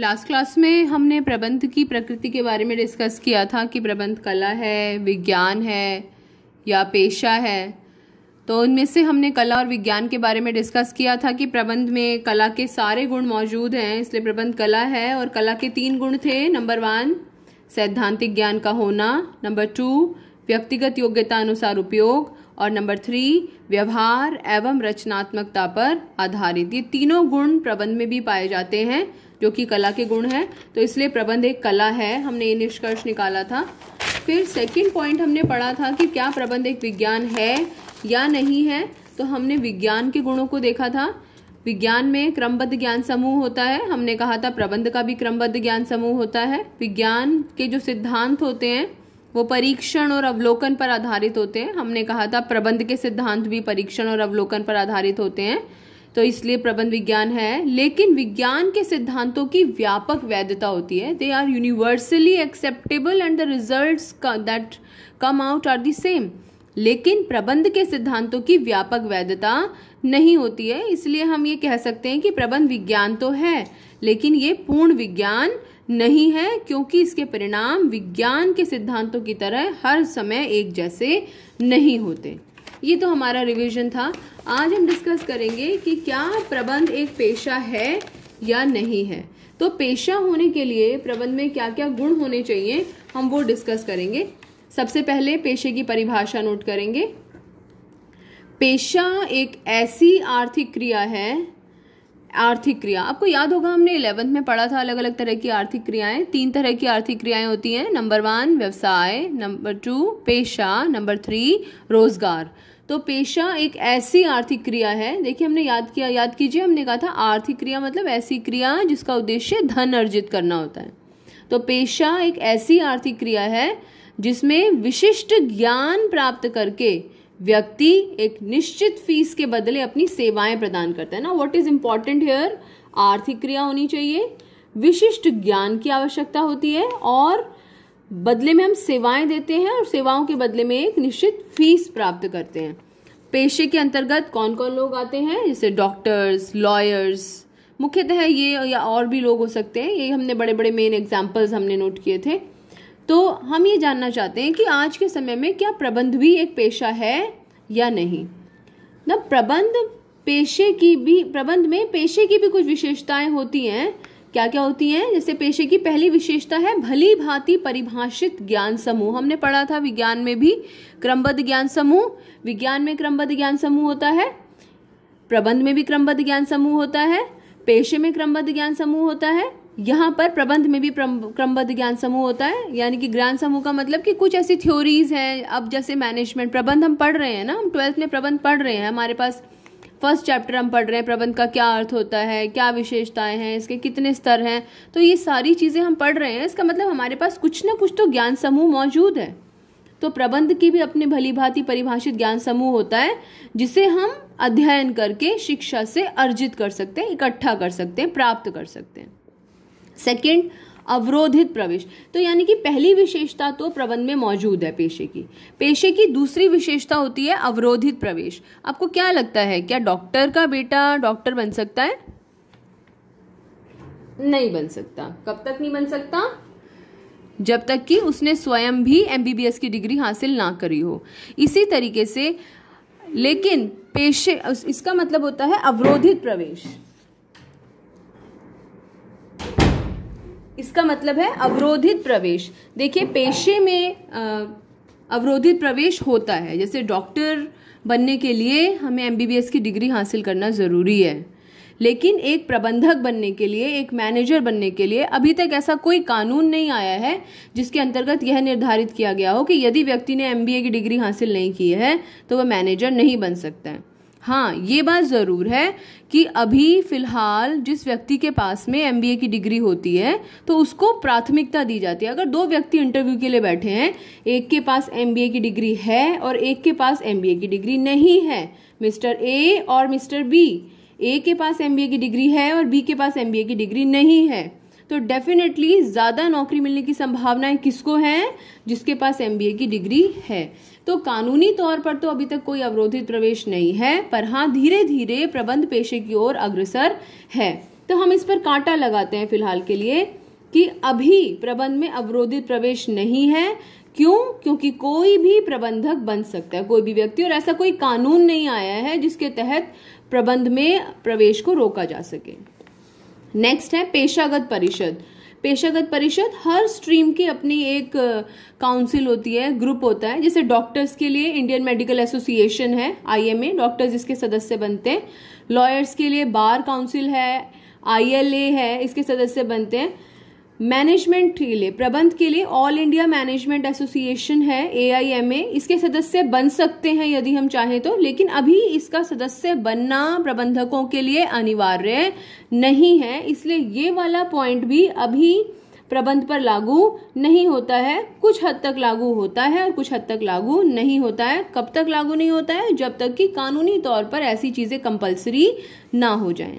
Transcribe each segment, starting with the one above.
last class में हमने प्रबंध की प्रकृति के बारे में डिस्कस किया था कि प्रबंध कला है विज्ञान है या पेशा है तो उनमें से हमने कला और विज्ञान के बारे में डिस्कस किया था कि प्रबंध में कला के सारे गुण मौजूद हैं इसलिए प्रबंध कला है और कला के तीन गुण थे नंबर वन सैद्धांतिक ज्ञान का होना नंबर टू व्यक्तिगत योग्यता अनुसार उपयोग और नंबर थ्री व्यवहार एवं रचनात्मकता पर आधारित ये तीनों गुण प्रबंध में भी पाए जाते हैं जो कि कला के गुण है तो इसलिए प्रबंध एक कला है हमने ये निष्कर्ष निकाला था फिर सेकंड पॉइंट हमने पढ़ा था कि क्या प्रबंध एक विज्ञान है या नहीं है तो हमने विज्ञान के गुणों को देखा था विज्ञान में क्रमबद्ध ज्ञान समूह होता है हमने कहा था प्रबंध का भी क्रमबद्ध ज्ञान समूह होता है विज्ञान के जो सिद्धांत होते हैं वो परीक्षण और अवलोकन पर आधारित होते हैं हमने कहा था प्रबंध के सिद्धांत भी परीक्षण और अवलोकन पर आधारित होते हैं तो इसलिए प्रबंध विज्ञान है लेकिन विज्ञान के सिद्धांतों की व्यापक वैधता होती है they are universally acceptable and the result that come out are the same लेकिन प्रबंध के सिद्धांतों की व्यापक वैधता नहीं होती है इसलिए हम ये कह सकते हैं कि प्रबंध विज्ञान तो है लेकिन ये पूर्ण विज्ञान नहीं है क्योंकि इसके परिणाम विज्ञान के सिद्धांतों की तरह हर समय एक जैसे नहीं होते ये तो हमारा रिवीजन था आज हम डिस्कस करेंगे कि क्या प्रबंध एक पेशा है या नहीं है तो पेशा होने के लिए प्रबंध में क्या क्या गुण होने चाहिए हम वो डिस्कस करेंगे सबसे पहले पेशे की परिभाषा नोट करेंगे पेशा एक ऐसी आर्थिक क्रिया है आर्थिक क्रिया आपको याद होगा हमने इलेवंथ में पढ़ा था अलग अलग तरह की आर्थिक क्रियाएं तीन तरह की आर्थिक क्रियाएं होती हैं नंबर वन व्यवसाय नंबर टू पेशा नंबर थ्री रोजगार तो पेशा एक ऐसी आर्थिक क्रिया है देखिए हमने याद किया याद कीजिए हमने कहा था आर्थिक क्रिया मतलब ऐसी क्रिया जिसका उद्देश्य धन अर्जित करना होता है तो पेशा एक ऐसी आर्थिक क्रिया है जिसमें विशिष्ट ज्ञान प्राप्त करके व्यक्ति एक निश्चित फीस के बदले अपनी सेवाएं प्रदान करता है ना व्हाट इज इंपॉर्टेंट हेयर आर्थिक क्रिया होनी चाहिए विशिष्ट ज्ञान की आवश्यकता होती है और बदले में हम सेवाएं देते हैं और सेवाओं के बदले में एक निश्चित फीस प्राप्त करते हैं पेशे के अंतर्गत कौन कौन लोग आते हैं जैसे डॉक्टर्स लॉयर्स मुख्यतः ये या और भी लोग हो सकते हैं ये हमने बड़े बड़े मेन एग्जाम्पल्स हमने नोट किए थे तो हम ये जानना चाहते हैं कि आज के समय में क्या प्रबंध भी एक पेशा है या नहीं ना प्रबंध पेशे की भी प्रबंध में पेशे की भी कुछ विशेषताएं होती हैं क्या क्या होती हैं जैसे पेशे की पहली विशेषता है भली भांति परिभाषित ज्ञान समूह हमने पढ़ा था विज्ञान में भी क्रमबद्ध ज्ञान समूह विज्ञान में क्रमबद्ध ज्ञान समूह होता है प्रबंध में भी क्रमबद्ध ज्ञान समूह होता है पेशे में क्रमबद्ध ज्ञान समूह होता है यहाँ पर प्रबंध में भी क्रमबद्ध ज्ञान समूह होता है यानी कि ज्ञान समूह का मतलब कि कुछ ऐसी थ्योरीज हैं अब जैसे मैनेजमेंट प्रबंध हम पढ़ रहे हैं ना हम ट्वेल्थ में प्रबंध पढ़ रहे हैं हमारे पास फर्स्ट चैप्टर हम पढ़ रहे हैं प्रबंध का क्या अर्थ होता है क्या विशेषताएं हैं इसके कितने स्तर हैं तो ये सारी चीज़ें हम पढ़ रहे हैं इसका मतलब हमारे पास कुछ ना कुछ तो ज्ञान समूह मौजूद है तो प्रबंध की भी अपने भली भांति परिभाषित ज्ञान समूह होता है जिसे हम अध्ययन करके शिक्षा से अर्जित कर सकते हैं इकट्ठा कर सकते हैं प्राप्त कर सकते हैं सेकेंड अवरोधित प्रवेश तो यानी कि पहली विशेषता तो प्रबंध में मौजूद है पेशे की पेशे की दूसरी विशेषता होती है अवरोधित प्रवेश आपको क्या लगता है क्या डॉक्टर का बेटा डॉक्टर बन सकता है नहीं बन सकता कब तक नहीं बन सकता जब तक कि उसने स्वयं भी एमबीबीएस की डिग्री हासिल ना करी हो इसी तरीके से लेकिन पेशे इसका मतलब होता है अवरोधित प्रवेश इसका मतलब है अवरोधित प्रवेश देखिए पेशे में अवरोधित प्रवेश होता है जैसे डॉक्टर बनने के लिए हमें एम की डिग्री हासिल करना ज़रूरी है लेकिन एक प्रबंधक बनने के लिए एक मैनेजर बनने के लिए अभी तक ऐसा कोई कानून नहीं आया है जिसके अंतर्गत यह निर्धारित किया गया हो कि यदि व्यक्ति ने एम की डिग्री हासिल नहीं की है तो वह मैनेजर नहीं बन सकता है हाँ ये बात ज़रूर है कि अभी फ़िलहाल जिस व्यक्ति के पास में एम की डिग्री होती है तो उसको प्राथमिकता दी जाती है अगर दो व्यक्ति इंटरव्यू के लिए बैठे हैं एक के पास एम की डिग्री है और एक के पास एम की डिग्री नहीं है मिस्टर ए और मिस्टर बी ए के पास एम की डिग्री है और बी के पास एम की डिग्री नहीं है तो डेफिनेटली ज़्यादा नौकरी मिलने की संभावनाएं किसको हैं जिसके पास एम की डिग्री है तो कानूनी तौर पर तो अभी तक कोई अवरोधित प्रवेश नहीं है पर हाँ धीरे धीरे प्रबंध पेशे की ओर अग्रसर है तो हम इस पर कांटा लगाते हैं फिलहाल के लिए कि अभी प्रबंध में अवरोधित प्रवेश नहीं है क्यों क्योंकि कोई भी प्रबंधक बन सकता है कोई भी व्यक्ति और ऐसा कोई कानून नहीं आया है जिसके तहत प्रबंध में प्रवेश को रोका जा सके नेक्स्ट है पेशागत परिषद पेशागत परिषद हर स्ट्रीम की अपनी एक काउंसिल होती है ग्रुप होता है जैसे डॉक्टर्स के लिए इंडियन मेडिकल एसोसिएशन है आईएमए डॉक्टर्स इसके सदस्य बनते हैं लॉयर्स के लिए बार काउंसिल है आईएलए है इसके सदस्य बनते हैं मैनेजमेंट के लिए प्रबंध के लिए ऑल इंडिया मैनेजमेंट एसोसिएशन है ए इसके सदस्य बन सकते हैं यदि हम चाहें तो लेकिन अभी इसका सदस्य बनना प्रबंधकों के लिए अनिवार्य नहीं है इसलिए ये वाला पॉइंट भी अभी प्रबंध पर लागू नहीं होता है कुछ हद तक लागू होता है और कुछ हद तक लागू नहीं होता है कब तक लागू नहीं होता है जब तक कि कानूनी तौर पर ऐसी चीज़ें कंपलसरी ना हो जाएं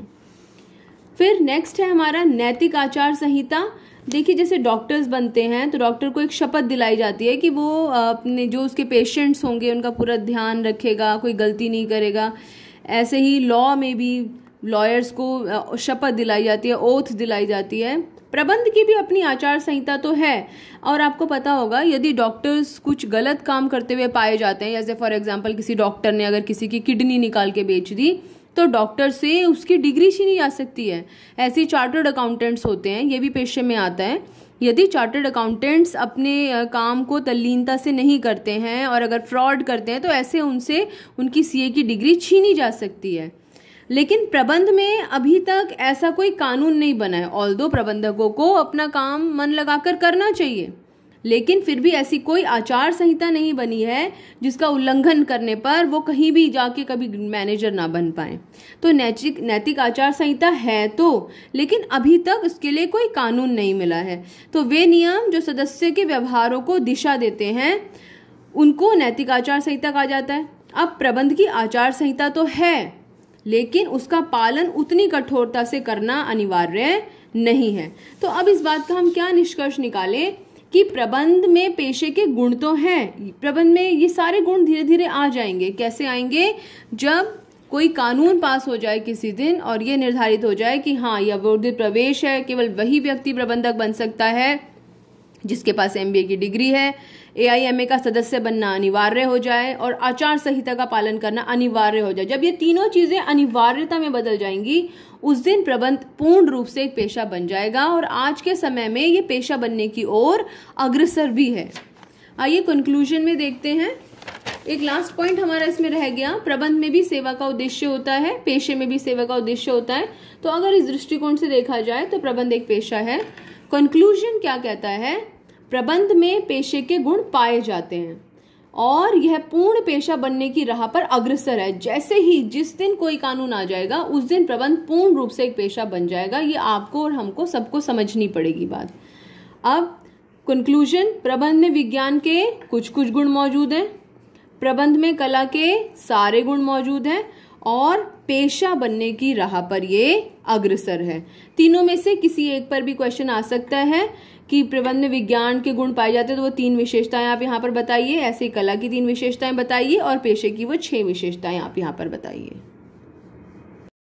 फिर नेक्स्ट है हमारा नैतिक आचार संहिता देखिए जैसे डॉक्टर्स बनते हैं तो डॉक्टर को एक शपथ दिलाई जाती है कि वो अपने जो उसके पेशेंट्स होंगे उनका पूरा ध्यान रखेगा कोई गलती नहीं करेगा ऐसे ही लॉ में भी लॉयर्स को शपथ दिलाई जाती है ओथ दिलाई जाती है प्रबंध की भी अपनी आचार संहिता तो है और आपको पता होगा यदि डॉक्टर्स कुछ गलत काम करते हुए पाए जाते हैं जैसे फॉर एग्जांपल किसी डॉक्टर ने अगर किसी की किडनी निकाल के बेच दी तो डॉक्टर से उसकी डिग्री छीनी जा सकती है ऐसे ही चार्टर्ड अकाउंटेंट्स होते हैं ये भी पेशे में आता है यदि चार्टर्ड अकाउंटेंट्स अपने काम को तल्लीनता से नहीं करते हैं और अगर फ्रॉड करते हैं तो ऐसे उनसे उनकी सीए की डिग्री छीनी जा सकती है लेकिन प्रबंध में अभी तक ऐसा कोई कानून नहीं बना है ऑल दो प्रबंधकों को अपना काम मन लगाकर करना चाहिए लेकिन फिर भी ऐसी कोई आचार संहिता नहीं बनी है जिसका उल्लंघन करने पर वो कहीं भी जाके कभी मैनेजर ना बन पाए तो नैतिक नैतिक आचार संहिता है तो लेकिन अभी तक उसके लिए कोई कानून नहीं मिला है तो वे नियम जो सदस्य के व्यवहारों को दिशा देते हैं उनको नैतिक आचार संहिता कहा जाता है अब प्रबंध की आचार संहिता तो है लेकिन उसका पालन उतनी कठोरता से करना अनिवार्य नहीं है तो अब इस बात का हम क्या निष्कर्ष निकालें कि प्रबंध में पेशे के गुण तो हैं प्रबंध में ये सारे गुण धीरे धीरे आ जाएंगे कैसे आएंगे जब कोई कानून पास हो जाए किसी दिन और ये निर्धारित हो जाए कि हाँ यह अवरोधित प्रवेश है केवल वही व्यक्ति प्रबंधक बन सकता है जिसके पास एमबीए की डिग्री है एआईएमए का सदस्य बनना अनिवार्य हो जाए और आचार संहिता का पालन करना अनिवार्य हो जाए जब ये तीनों चीज़ें अनिवार्यता में बदल जाएंगी उस दिन प्रबंध पूर्ण रूप से एक पेशा बन जाएगा और आज के समय में ये पेशा बनने की ओर अग्रसर भी है आइए कंक्लूजन में देखते हैं एक लास्ट पॉइंट हमारा इसमें रह गया प्रबंध में भी सेवा का उद्देश्य होता है पेशे में भी सेवा का उद्देश्य होता है तो अगर इस दृष्टिकोण से देखा जाए तो प्रबंध एक पेशा है कंक्लूजन क्या कहता है प्रबंध में पेशे के गुण पाए जाते हैं और यह पूर्ण पेशा बनने की राह पर अग्रसर है जैसे ही जिस दिन कोई कानून आ जाएगा उस दिन प्रबंध पूर्ण रूप से एक पेशा बन जाएगा ये आपको और हमको सबको समझनी पड़ेगी बात अब कंक्लूजन प्रबंध में विज्ञान के कुछ कुछ गुण मौजूद हैं प्रबंध में कला के सारे गुण मौजूद हैं और पेशा बनने की राह पर ये अग्रसर है तीनों में से किसी एक पर भी क्वेश्चन आ सकता है कि प्रबंध में विज्ञान के गुण पाए जाते हैं तो वो तीन विशेषताएं आप यहाँ पर बताइए ऐसे कला की तीन विशेषताएं बताइए और पेशे की वो छह विशेषताएं आप यहाँ पर बताइए